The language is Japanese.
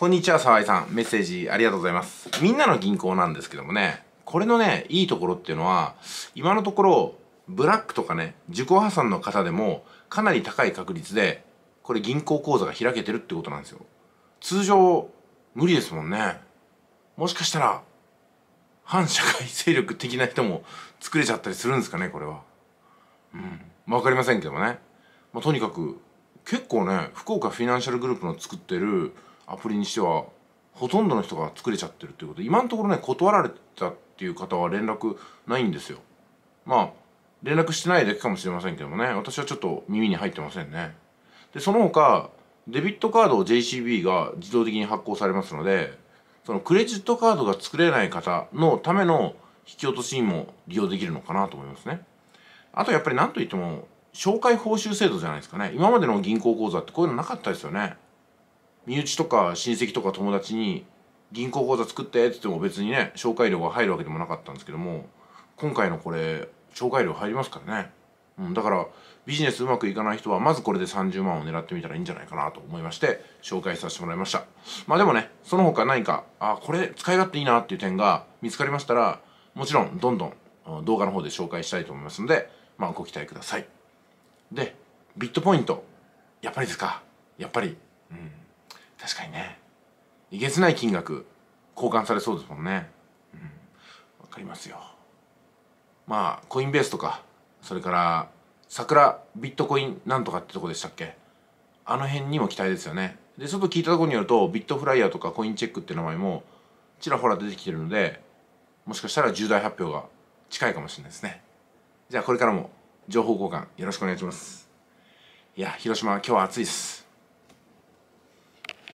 こんにちは、沢井さん。メッセージありがとうございます。みんなの銀行なんですけどもね、これのね、いいところっていうのは、今のところ、ブラックとかね、自己破産の方でも、かなり高い確率で、これ銀行口座が開けてるってことなんですよ。通常、無理ですもんね。もしかしたら、反社会勢力的な人も作れちゃったりするんですかね、これは。うん。わかりませんけどもね。まあ、とにかく、結構ね、福岡フィナンシャルグループの作ってる、アプリにしてはほとんどの人が作れちゃってるっていうことで今のところね断られたっていう方は連絡ないんですよまあ連絡してないだけかもしれませんけどもね私はちょっと耳に入ってませんねでその他デビットカードを JCB が自動的に発行されますのでそのクレジットカードが作れない方のための引き落としにも利用できるのかなと思いますねあとやっぱり何といっても紹介報酬制度じゃないですかね今までの銀行口座ってこういうのなかったですよね身内とか親戚とか友達に銀行口座作ってって言っても別にね紹介料が入るわけでもなかったんですけども今回のこれ紹介料入りますからね、うん、だからビジネスうまくいかない人はまずこれで30万を狙ってみたらいいんじゃないかなと思いまして紹介させてもらいましたまあでもねその他何かあこれ使い勝手いいなっていう点が見つかりましたらもちろんどんどん動画の方で紹介したいと思いますのでまあご期待くださいでビットポイントやっぱりですかやっぱりうん確かにねいげつない金額交換されそうですもんねうん分かりますよまあコインベースとかそれから桜ビットコインなんとかってとこでしたっけあの辺にも期待ですよねでちょっと聞いたところによるとビットフライヤーとかコインチェックって名前もちらほら出てきてるのでもしかしたら重大発表が近いかもしれないですねじゃあこれからも情報交換よろしくお願いしますいや広島今日は暑いです